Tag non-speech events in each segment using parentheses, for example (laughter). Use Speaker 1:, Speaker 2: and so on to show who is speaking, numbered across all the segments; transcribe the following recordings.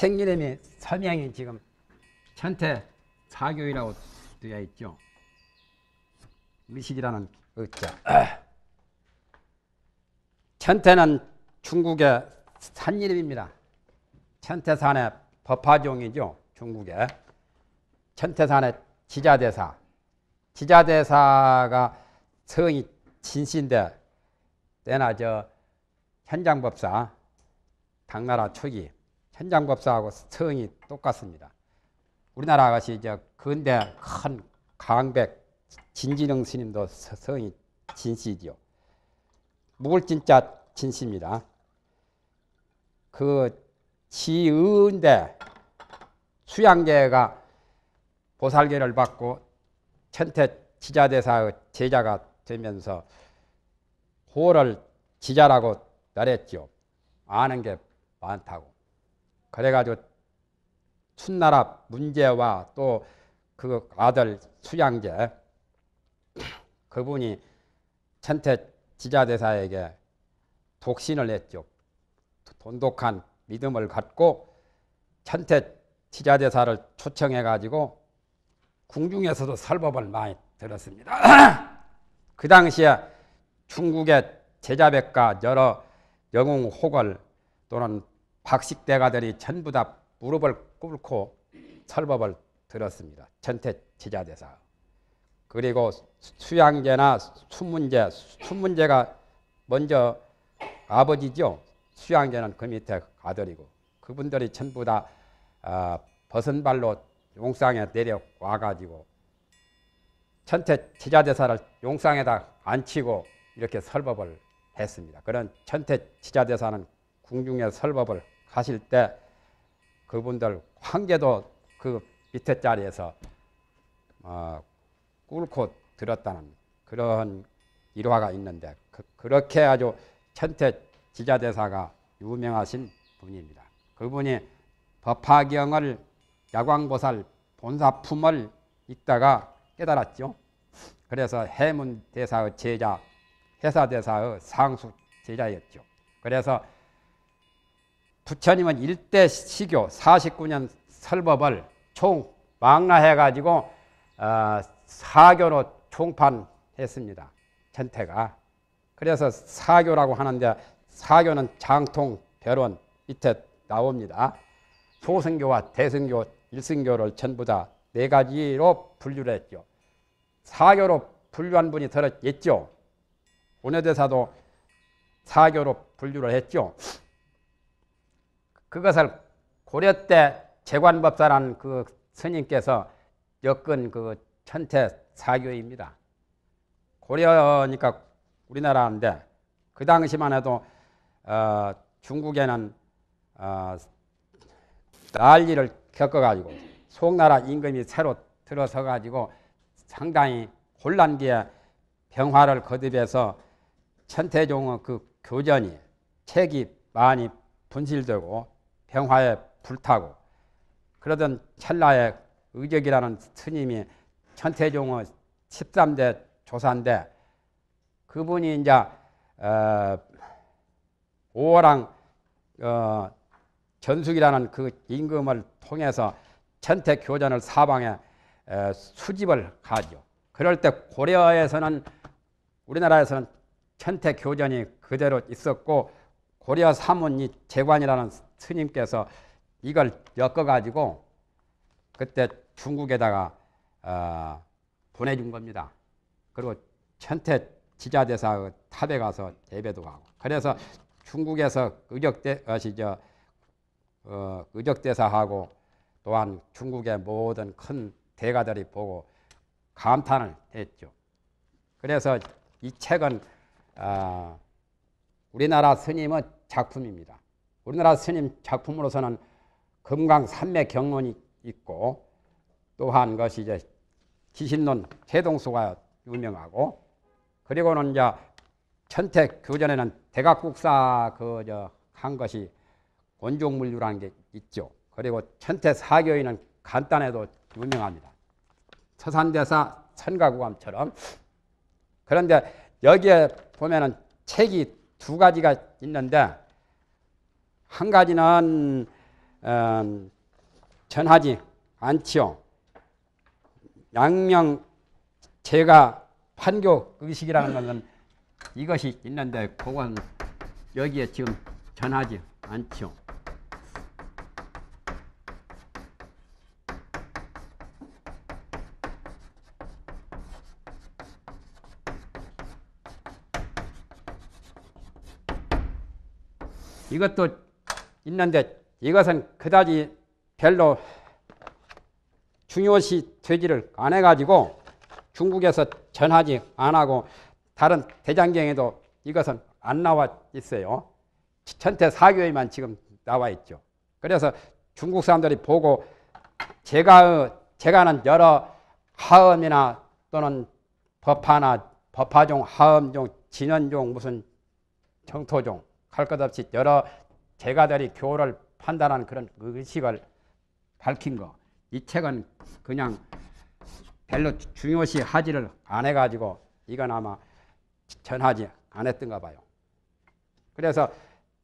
Speaker 1: 생기념의 서명이 지금 천태 사교이라고 되어 있죠. 의식이라는 의자. (clears throat) 천태는 중국의 산 이름입니다. 천태산의 법화종이죠. 중국의 천태산의 지자대사. 지자대사가 성이 진신데 때나 저 현장법사 당나라 초기 현장법사하고 성이 똑같습니다. 우리나라 것이 이제 근대 큰 강백 진진흥 스님도 성이 진씨지요. 무굴진자 진씨입니다. 그 지은대 수양계가 보살계를 받고 천태 지자대사의 제자가 되면서 호를 지자라고 말했죠. 아는 게 많다고. 그래가지고 춘나라 문제와 또 그 아들 수양제 그분이 천태 지자대사에게 독신을 했죠. 돈독한 믿음을 갖고 천태 지자대사를 초청해가지고 궁중에서도 설법을 많이 들었습니다. (clears throat) 그 당시에 중국의 제자백과 여러 영웅 혹을 또는 박식대가들이 전부 다 무릎을 꿇고 설법을 들었습니다. 전태지자대사. 그리고 수양제나 순문제, 순문제가 먼저 아버지죠. 수양제는 그 밑에 아들이고 그분들이 전부 다 어, 벗은 발로 용상에 내려와가지고 천태 지자대사를 용상에다 앉히고 이렇게 설법을 했습니다. 그런 천태 지자대사는 궁중에 설법을 하실 때 그분들 황제도 그 밑에 자리에서 어, 꿇고 들었다는 그런 일화가 있는데 그, 렇게 아주 천태 지자대사가 유명하신 분입니다. 그분이 법화경을 야광보살 본사품을 읽다가 깨달았죠. 그래서 해문대사의 제자, 해사대사의 상수 제자였죠. 그래서 부처님은 일대 시교 49년 설법을 총 망라해 가지고 어, 사교로 총판했습니다. 전태가. 그래서 사교라고 하는데 사교는 장통 별원 밑에 나옵니다. 소승교와 대승교, 일승교를 전부 다 네 가지로 분류를 했죠. 사교로 분류한 분이 들어있죠. 원효대사도 사교로 분류를 했죠. 그것을 고려 때 재관법사라는 그 스님께서 엮은 그 천태 사교입니다. 고려니까 우리나라인데 그 당시만 해도 어, 중국에는 어, 난리를 겪어가지고 송나라 임금이 새로 들어서가지고 상당히 혼란기에 병화를 거듭해서 천태종의 그 교전이 책이 많이 분실되고 병화에 불타고 그러던 찰나에 의적이라는 스님이 천태종의 13대 조사인데 그분이 이제 어, 오호랑 어, 전숙이라는 그 임금을 통해서 천태 교전을 사방에 에, 어, 수집을 하죠. 그럴 때 고려에서는 우리나라에서는 천태 교전이 그대로 있었고 고려 사문이 재관이라는 스님께서 이걸 엮어가지고 그때 중국에다가 어, 보내준 겁니다. 그리고 천태 지자대사 그 탑에 가서 예배도 가고 그래서 중국에서 의적대 어, 시저 어, 의적대사하고 또한 중국의 모든 큰 대가들이 보고 감탄을 했죠. 그래서 이 책은 어, 우리나라 스님은 작품입니다. 우리나라 스님 작품으로서는 금강 삼매 경론이 있고 또한 것이 이제 기신론 최동수가 유명하고 그리고는 이제 천택 교전에는 대각국사 그저한 것이 원종물류라는 게 있죠. 그리고 천택 사교인은 간단해도 유명합니다. 서산대사 천가구감처럼 그런데 여기에 보면은 책이 두 가지가 있는데 한 가지는 음, 전하지 않지요. 양명 제가 판교 의식이라는 것은 이것이 있는데 그건 여기에 지금 전하지 않죠. 이것도 있는데 이것은 그다지 별로 중요시 되지를 안 해가지고 중국에서 전하지 않 하고 다른 대장경에도 이것은 안 나와 있어요. 천태 사교에만 지금 나와 있죠. 그래서 중국 사람들이 보고 제가 제가는 여러 하음이나 또는 법화나 법화종, 하음종, 진원종, 무슨 정토종 갈것없이 여러 제가들이 교를 판단한 그런 그 의식을 밝힌 거. 이 책은 그냥 별로 중요시 하지를 안 해가지고 이건 아마 전하지 않았던가 봐요. 그래서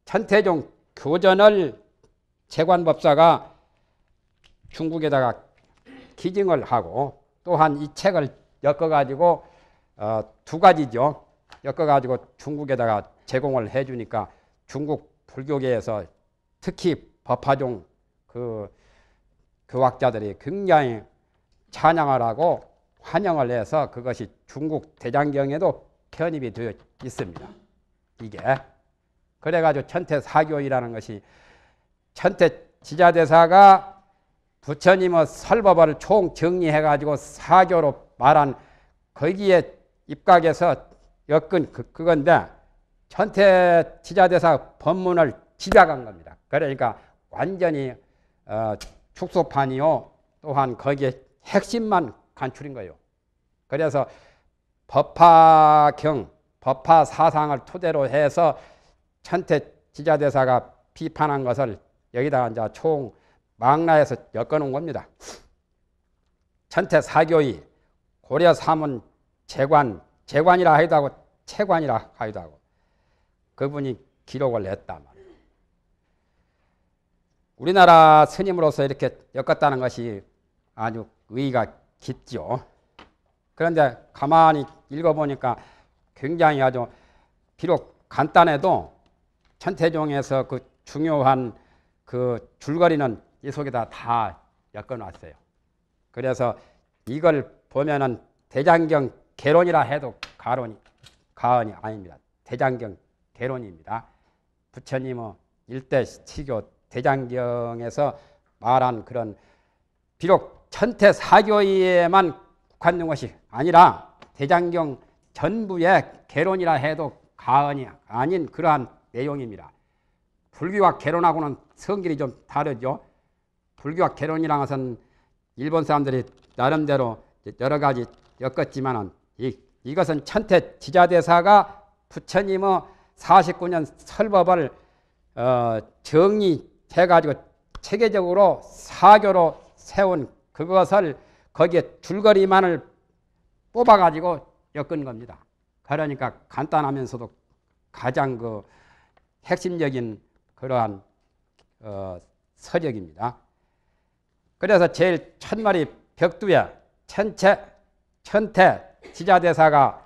Speaker 1: 천태종 교전을 재관법사가 중국에다가 기증을 하고 또한 이 책을 엮어가지고 어, 두 가지죠. 엮어가지고 중국에다가 제공을 해주니까 중국 불교계에서 특히 법화종 그 교학자들이 그 굉장히 찬양을 하고 환영을 해서 그것이 중국 대장경에도 편입이 되어 있습니다. 이게 그래가지고 천태 사교이라는 것이 천태 지자대사가 부처님의 설법을 총 정리해가지고 사교로 말한 거기에 입각해서 여건 그, 그건데 전태 지자대사 법문을 집약한 겁니다. 그러니까 완전히 어, 축소판이요. 또한 거기에 핵심만 간추린 거예요. 그래서 법화경, 법화사상을 토대로 해서 천태 지자대사가 비판한 것을 여기다가 이제 총 망라해서 엮어놓은 겁니다. 천태 사교의 고려 사문 재관 재관이라 하기도 하고 채관이라 하기도 하고 그분이 기록을 냈다말 우리나라 스님으로서 이렇게 엮었다는 것이 아주 의의가 깊죠. 그런데 가만히 읽어보니까 굉장히 아주 비록 간단해도 천태종에서 그 중요한 그 줄거리는 이 속에다 다 엮어놨어요. 그래서 이걸 보면은 대장경 개론이라 해도 가론이 가언이 아닙니다. 대장경 개론입니다. 부처님은 일대 치교 대장경에서 말한 그런 비록 천태 사교에만 국한된 것이 아니라 대장경 전부의 개론이라 해도 가언이 아닌 그러한 내용입니다. 불교와 개론하고는 성질이 좀 다르죠. 불교와 개론이라는 것은 일본 사람들이 나름대로 여러 가지 엮었지만은 이, 것은 천태 지자대사가 부처님의 49년 설법을 어, 정리해가지고 체계적으로 사교로 세운 그것을 거기에 줄거리만을 뽑아가지고 엮은 겁니다. 그러니까 간단하면서도 가장 그 핵심적인 그러한 어, 서적입니다. 그래서 제일 첫말이 벽두야 천체, 천태, 지자대사가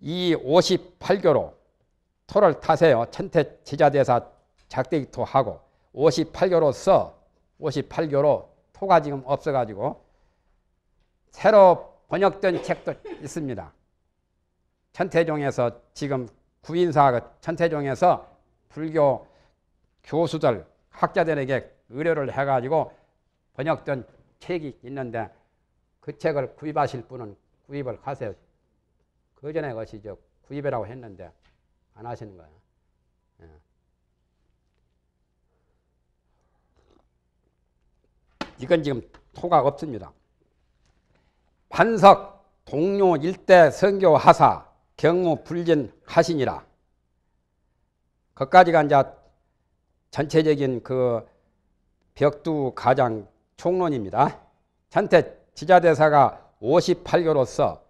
Speaker 1: 이 58교로 토를 타세요. 천태 지자대사 작대기토하고 58교로 써 58교로 토가 지금 없어가지고 새로 번역된 책도 있습니다. 천태종에서 지금 구인사 천태종에서 불교 교수들 학자들에게 의뢰를 해가지고 번역된 책이 있는데 그 책을 구입하실 분은 구입을 가세요. 그 전에 것이 저 구입이라고 했는데 안 하시는 거야. 예. 이건 지금 토각 없습니다. 반석 동료 일대 성교하사 경우 불진 하시니라. 그까지가 이제 전체적인 그 벽두 가장 총론입니다. 전태 지자대사가 58교로서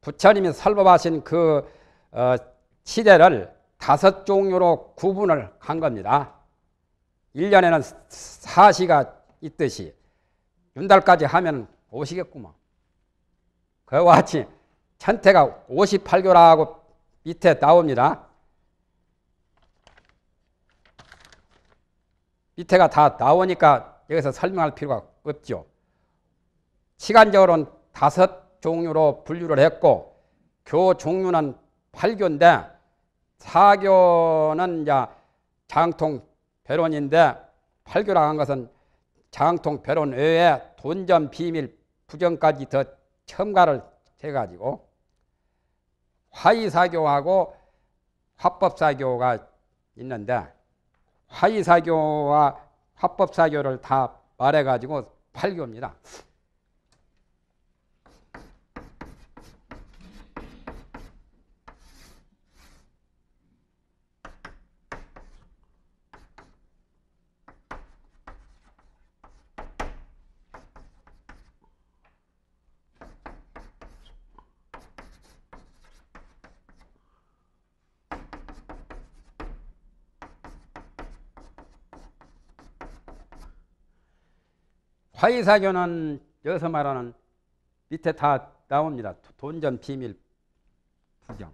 Speaker 1: 부처님이 설법하신 그 어, 시대를 다섯 종류로 구분을 한 겁니다. 1년에는 사시가 있듯이 윤달까지 하면 오시겠구만. 그와 같이 천태가 58교라고 밑에 나옵니다. 밑에가 다 나오니까 여기서 설명할 필요가 없죠. 시간적으로는 다섯 종류로 분류를 했고 교 종류는 8교인데 4교는 이제 장통 배론인데 8교라 한 것은 장통 배론 외에 돈전 비밀 부정까지 더 첨가를 해가지고 화의사교하고 화법사교가 있는데 화의사교와 화법사교를 다 말해가지고 8교입니다. 화이사교는 여기서 말하는 밑에 다 나옵니다. 돈전 비밀 부정.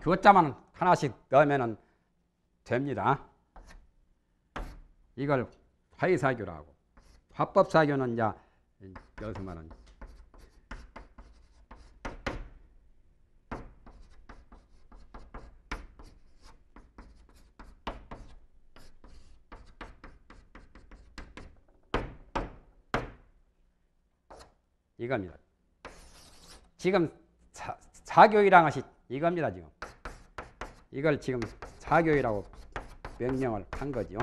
Speaker 1: 교자만 하나씩 넣으면 됩니다. 이걸 회의사교라고. 화법사교는 이제 여기서 말하는 이겁니다. 지금 사, 사교이란 것이 이겁니다. 지금 이걸 지금 사교이라고 명령을 한 거죠.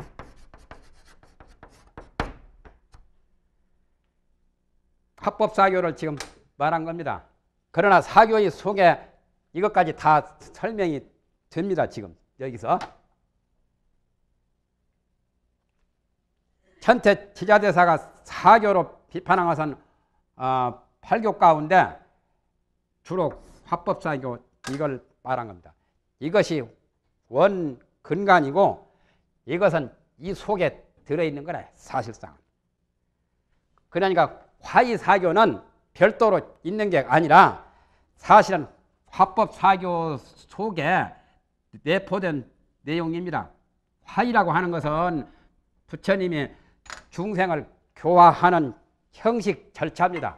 Speaker 1: 합법 사교를 지금 말한 겁니다. 그러나 사교의 속에 이것까지 다 설명이 됩니다. 지금 여기서. 현태 지자대사가 사교로 비판한 것은 어, 8교 가운데 주로 화법사교 이걸 말한 겁니다. 이것이 원 근간이고 이것은 이 속에 들어있는 거래 사실상. 그러니까 화이 사교는 별도로 있는 게 아니라 사실은 화법 사교 속에 내포된 내용입니다. 화이라고 하는 것은 부처님이 중생을 교화하는 형식 절차입니다.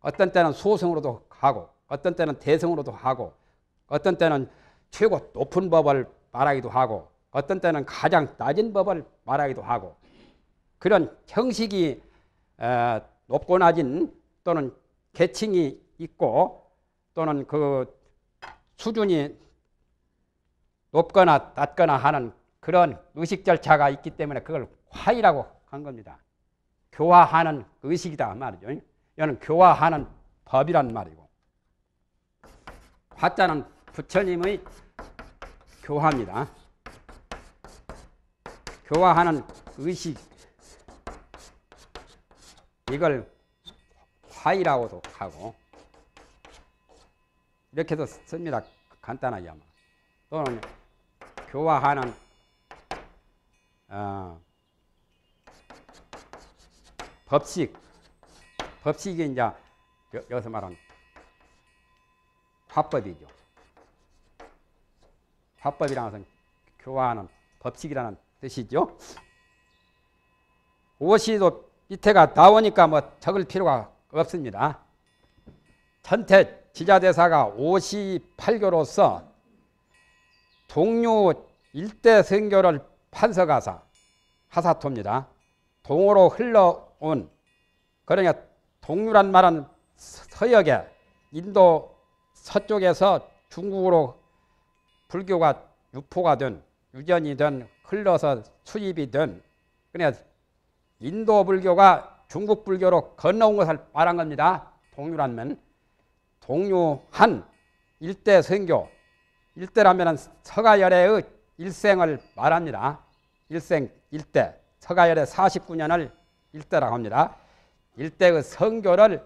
Speaker 1: 어떤 때는 소승으로도 하고 어떤 때는 대승으로도 하고 어떤 때는 최고 높은 법을 말하기도 하고 어떤 때는 가장 낮은 법을 말하기도 하고 그런 형식이 높고 낮은 또는 계층이 있고 또는 그 수준이 높거나 낮거나 하는 그런 의식 절차가 있기 때문에 그걸 화이라고 한 겁니다. 교화하는 의식이다 말이죠. 이는 교화하는 법이란 말이고 화자는 부처님의 교화입니다. 교화하는 의식 이걸 화이라고도 하고 이렇게도 씁니다. 간단하게 아마. 또는 교화하는 어, 법칙 법칙이 이제 여, 기서 말한 화법이죠. 화법이라는 것은 교화하는 법칙이라는 뜻이죠. 오시도 밑에가 나오니까 뭐 적을 필요가 없습니다. 전태 지자대사가 58교로서 동료 일대 선교를 판서가사 하사토입니다. 동으로 흘러온 그러니까 동유란 말은 서역에 인도 서쪽에서 중국으로 불교가 유포가 된 유전이 된 흘러서 수입이 된 그러니까 인도 불교가 중국 불교로 건너온 것을 말한 겁니다. 동유란면 동유한 일대 선교 일대라면 서가열의 일생을 말합니다. 일생 일대 서가열의 49년을 일대라고 합니다. 일대의 선교를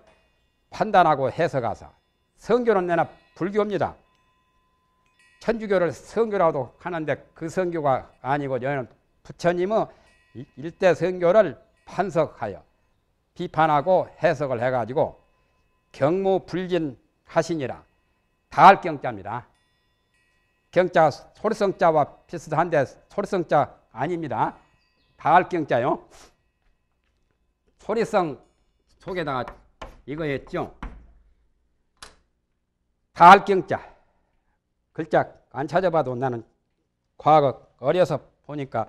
Speaker 1: 판단하고 해석하사 선교는 내나 불교입니다. 천주교를 선교라고 하는데 그 선교가 아니고 여는 부처님의 일대 선교를 판석하여 비판하고 해석을 해가지고 경무 불진하시니라. 다할 경자입니다. 경자 소리성자와 비슷한데 소리성자 아닙니다. 다할 경자요. 소리성 속에다가 이거였죠. 다할 경자. 글자 안 찾아봐도 나는 과거 어려서 보니까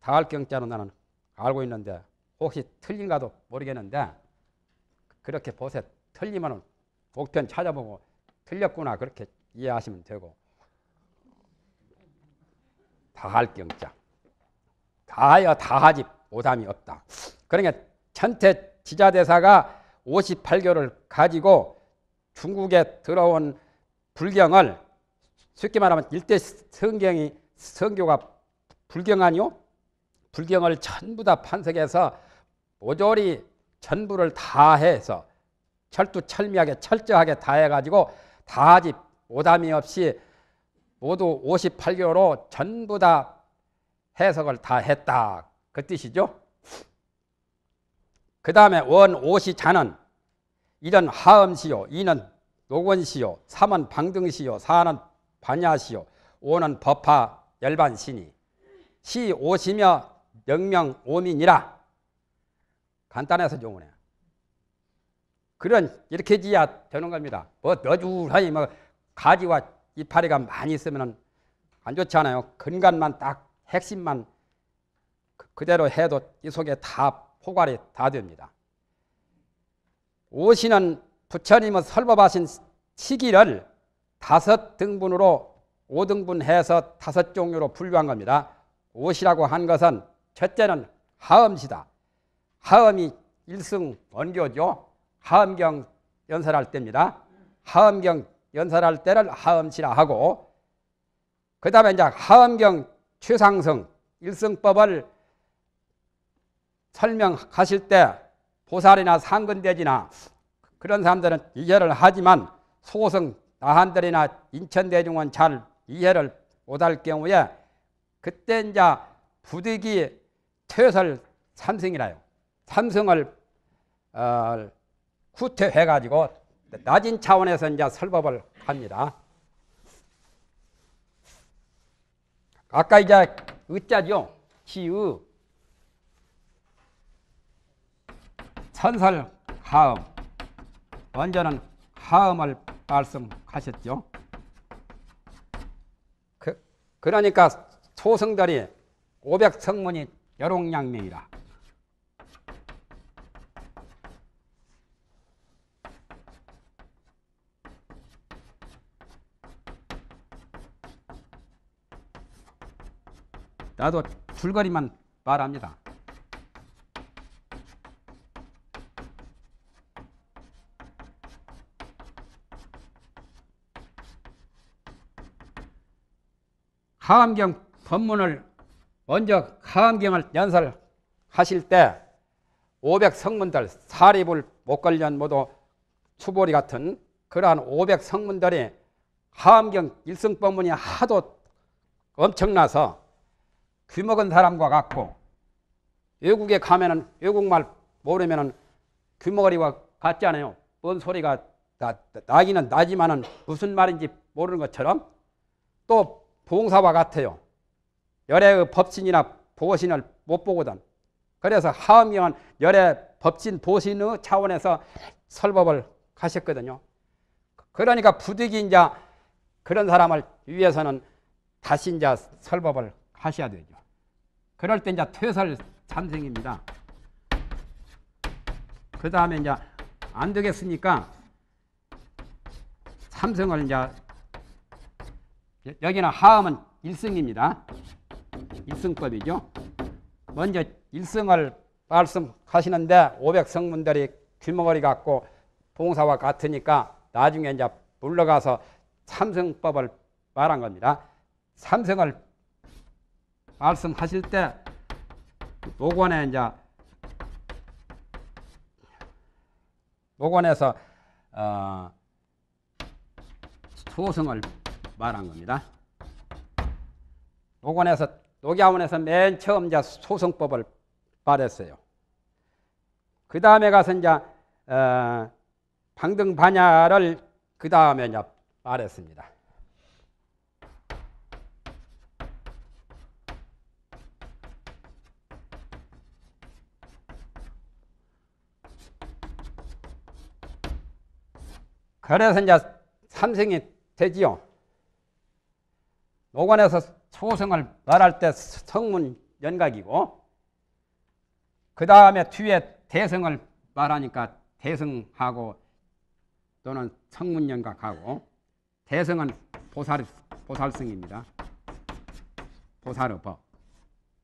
Speaker 1: 다할 경자로 나는 알고 있는데 혹시 틀린가도 모르겠는데 그렇게 보세 틀리면 목편 찾아보고 틀렸구나 그렇게 이해하시면 되고 다할 경자 다하여 다하지 오삼이 없다. 그러니까 천태 지자대사가 58교를 가지고 중국에 들어온 불경을 쉽게 말하면 일대 성경이 성교가 불경 아니요? 불경을 전부 다판석해서 모조리 전부를 다 해서 철두철미하게 철저하게 다 해가지고 다지 오담이 없이 모두 58교로 전부 다 해석을 다 했다 그 뜻이죠 그 다음에 원 오시 자는 이런 하음시요 이는 노원시요 삼은 방등시요 사는 반야시요 오는 법화 열반시니 시 오시며 영명 오민이라. 간단해서 좋으네. 그런 이렇게 지야 되는 겁니다. 뭐 너줄하니 뭐 가지와 이파리가 많이 있으면안 좋지 않아요. 근간만 딱 핵심만 그, 그대로 해도 이 속에 다 포괄이 다 됩니다. 오신은 부처님은 설법하신 시기를 다섯 등분으로 오등분해서 다섯 종류로 분류한 겁니다. 오시라고 한 것은 첫째는 하엄시다. 하엄이 일승 원교죠. 하엄경 연설할 때입니다. 하엄경 연설할 때를 하엄시라 하고 그 다음에 이제 하엄경 최상승 일승법을 설명하실 때 보살이나 상근대지나 그런 사람들은 이해를 하지만 소승 나한들이나 인천대중은 잘 이해를 못할 경우에 그때 이제 부득이 퇴설 삼성이라요. 삼성을 어, 후퇴해가지고 낮은 차원에서 이제 설법을 합니다. 아까 이제 으자죠. 기의 천설 하음 원전은 하음을 말씀하셨죠. 그, 러니까 소승들이 500성문이 여롱양명이라. 나도 줄거리만 말합니다. 하암경 법문을 먼저 강경을 연설하실 때 500성문들 사립을못걸련 모두 추보리 같은 그러한 500성문들이 하암경 일승법문이 하도 엄청나서 귀먹은 사람과 같고 외국에 가면은 외국말 모르면은 귀머거리와 같지 않아요. 뭔 소리가 나, 나기는 나지만은 무슨 말인지 모르는 것처럼 또 봉사와 같아요. 열의 그 법신이나 보신을 못 보거든. 그래서 하엄이한 열의 법신 보신의 차원에서 설법을 하셨거든요. 그러니까 부득이 이제 그런 사람을 위해서는 다시 이제 설법을 하셔야 되죠. 그럴 때 이제 퇴설 참생입니다. 그 다음에 이제 안 되겠으니까 참성을 이제 여기는 하음은 일승입니다 일승법이죠. 먼저 일승을 말씀하시는데 500성문들이 귀머거리 같고 봉사와 같으니까 나중에 이제 물러가서 삼성법을 말한 겁니다. 삼성을 말씀하실 때 노관에 이제 노관에서 어, 소성을 말한 겁니다. 노관에서 녹야원에서 맨 처음 이제 소송법을 발했어요. 그 다음에 가서 이제 어, 방등 반야를 그 다음에 이제 발했습니다. 그래서 이제 삼생이 되지요. 노관에서 초성을 말할 때 성문 연각이고 그 다음에 뒤에 대성을 말하니까 대성하고 또는 성문 연각하고 대성은 보살, 보살성입니다. 보살의법.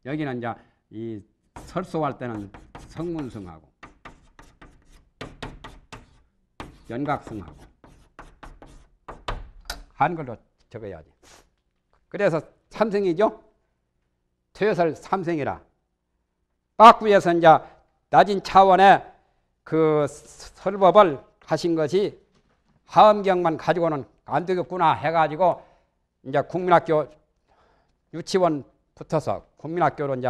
Speaker 1: 여기는 이제 이 설소할 때는 성문성하고 연각성하고 한글로 적어야지. 그래서 삼생이죠. 퇴설 삼생이라. 빠꾸에서 이제 낮은 차원의 그 설법을 하신 것이 하엄경만 가지고는 안 되겠구나 해가지고 이제 국민학교 유치원 붙어서 국민학교로 이제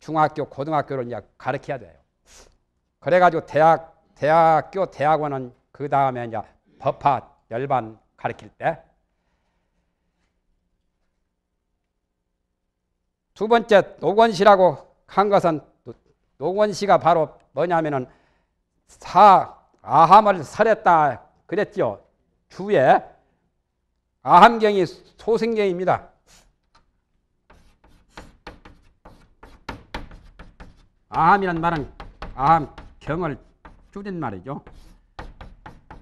Speaker 1: 중학교, 고등학교로 이제 가르쳐야 돼요. 그래가지고 대학, 대학교, 대학원은 그 다음에 이제 법화, 열반 가르칠 때두 번째 노건시라고 한 것은 노건시가 바로 뭐냐면은 사 아함을 설했다 그랬지 주에 아함경이 소생경입니다. 아함이란 말은 아함 경을 줄인 말이죠.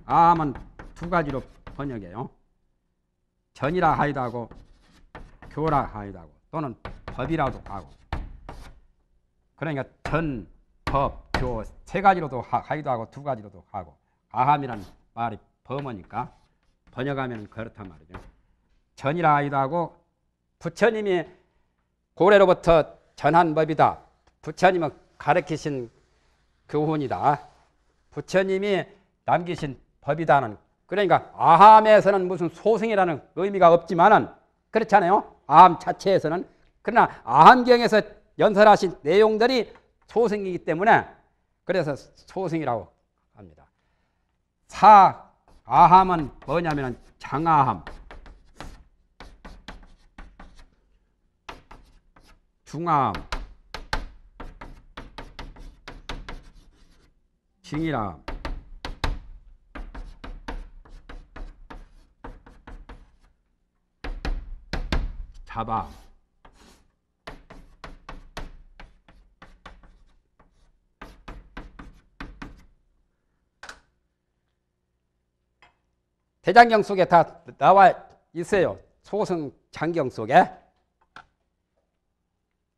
Speaker 1: 아함은 두 가지로 번역해요. 전이라 하이다고 교라 하이다고 또는 법이라고도 하고 그러니까 전, 법, 교 세 가지로도 하, 하기도 하고 두 가지로도 하고 아함이라는 말이 범어니까 번역하면 그렇단 말이죠. 전이라 하기도 하고 부처님이 고래로부터 전한 법이다. 부처님은 가르치신 교훈이다. 그 부처님이 남기신 법이다는 그러니까 아함에서는 무슨 소승이라는 의미가 없지만은 그렇잖아요. 아함 자체에서는 그러나 아함경에서 연설하신 내용들이 초생이기 때문에 그래서 초생이라고 합니다. 사 아함은 뭐냐면 장아함. 중아함. 징이라함. 자바 대장경 속에 다 나와 있어요. 소승 장경 속에.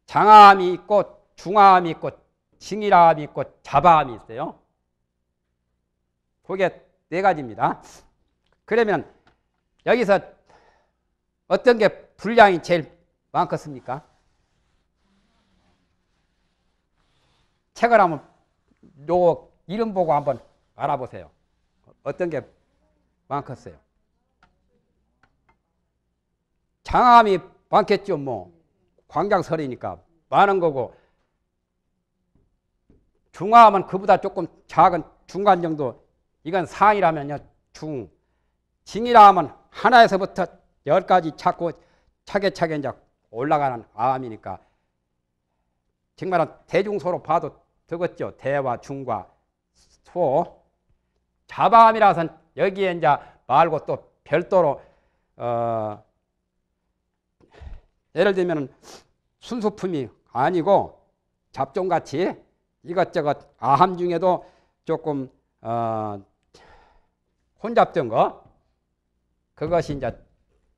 Speaker 1: 장암이 있고 중암이 있고 징이라함이 있고 자바함이 있어요. 그게 네 가지입니다. 그러면 여기서 어떤 게 분량이 제일 많겠습니까? 책을 한번 요 이름 보고 한번 알아보세요. 어떤 게 많겠어요. 장암이 많겠죠, 뭐. 광장설이니까 많은 거고. 중암은 그보다 조금 작은 중간 정도. 이건 상이라면요, 중. 징이라면 하나에서부터 열까지 찾고 차게차게 이제 올라가는 암이니까. 정말 대중소로 봐도 되겠죠. 대와 중과 소. 자바암이라서는 여기에 이제 말고 또 별도로 어 예를 들면 순수품이 아니고 잡종같이 이것저것 아함 중에도 조금 어 혼잡된 거 그것이 이제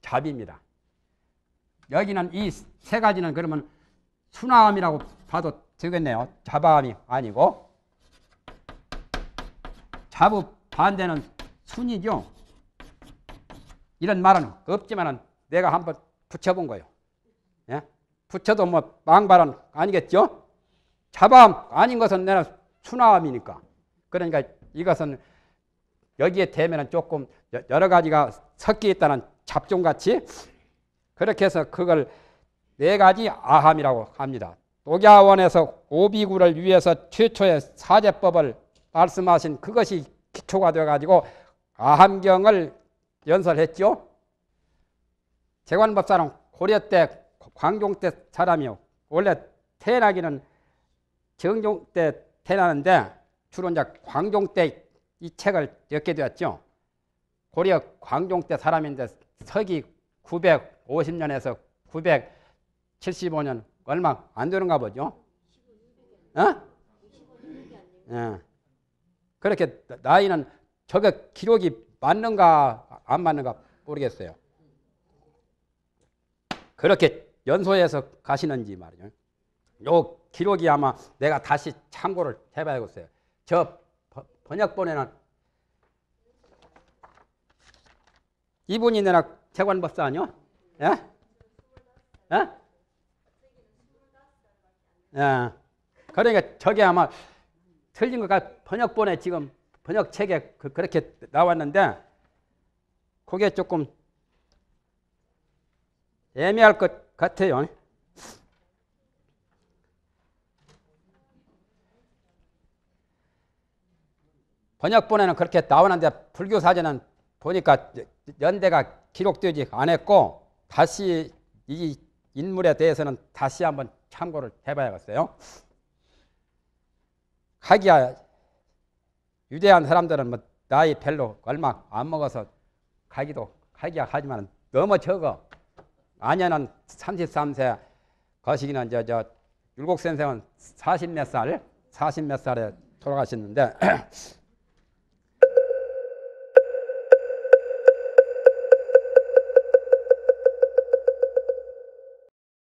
Speaker 1: 잡입니다. 여기는 이 세 가지는 그러면 순화함이라고 봐도 되겠네요. 잡아함이 아니고 잡의 반대는 순이죠. 이런 말은 없지만은 내가 한번 붙여본 거예요. 예? 붙여도 뭐 망발은 아니겠죠? 자밤 아닌 것은 내가 순화함이니까. 그러니까 이것은 여기에 대면은 조금 여러 가지가 섞여 있다는 잡종같이 그렇게 해서 그걸 네 가지 아함이라고 합니다. 녹야원에서 오비구를 위해서 최초의 사제법을 말씀하신 그것이 기초가 되어가지고 아함경을 연설했죠. 재관법사는 고려 때 광종 때 사람이요. 원래 태어나기는 정종 때 태어나는데 주로 이제 광종 때 이 책을 읽게 되었죠. 고려 광종 때 사람인데 서기 950년에서 975년 얼마 안 되는가 보죠. 어? 예. 그렇게 나이는 저게 기록이 맞는가 안 맞는가 모르겠어요. 그렇게 연소해서 가시는지 말이죠. 요 기록이 아마 내가 다시 참고를 해봐야겠어요. 저 번역본에는 이분이 내나 재관법사 아니요? 예? 예? 예. 그러니까 저게 아마 틀린 것같 번역본에 지금 번역 책에 그, 그렇게 나왔는데 그게 조금 애매할 것 같아요. 번역본에는 그렇게 나오는데 불교 사전은 보니까 연대가 기록되지 않았고 다시 이 인물에 대해서는 다시 한번 참고를 해봐야겠어요. 하기야 유대한 사람들은 뭐 나이 별로 얼마 안 먹어서 가기도 가기야 하지만 너무 적어. 아냐는 33세, 거시기는 저, 저, 율곡 선생은 40몇 살, 40몇 살에 돌아가셨는데 (clears throat)